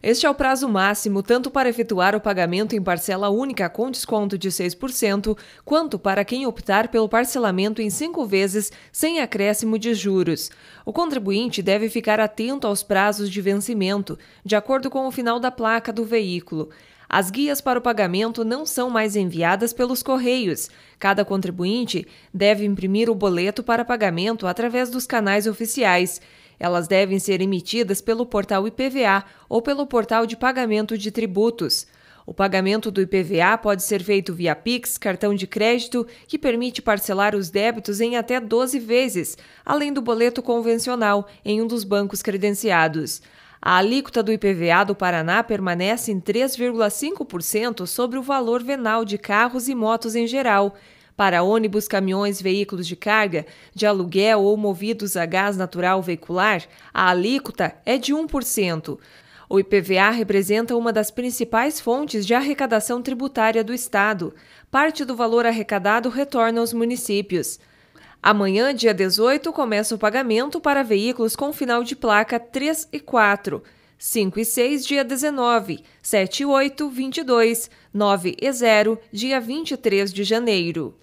Este é o prazo máximo tanto para efetuar o pagamento em parcela única com desconto de 6%, quanto para quem optar pelo parcelamento em cinco vezes sem acréscimo de juros. O contribuinte deve ficar atento aos prazos de vencimento, de acordo com o final da placa do veículo. As guias para o pagamento não são mais enviadas pelos correios. Cada contribuinte deve imprimir o boleto para pagamento através dos canais oficiais. Elas devem ser emitidas pelo portal IPVA ou pelo portal de pagamento de tributos. O pagamento do IPVA pode ser feito via Pix, cartão de crédito, que permite parcelar os débitos em até 12 vezes, além do boleto convencional em um dos bancos credenciados. A alíquota do IPVA do Paraná permanece em 3,5% sobre o valor venal de carros e motos em geral para ônibus, caminhões, veículos de carga, de aluguel ou movidos a gás natural veicular, a alíquota é de 1%. O IPVA representa uma das principais fontes de arrecadação tributária do Estado. Parte do valor arrecadado retorna aos municípios. Amanhã, dia 18, começa o pagamento para veículos com final de placa 3 e 4. 5 e 6, dia 19, 7 e 8, 22, 9 e 0, dia 23 de janeiro.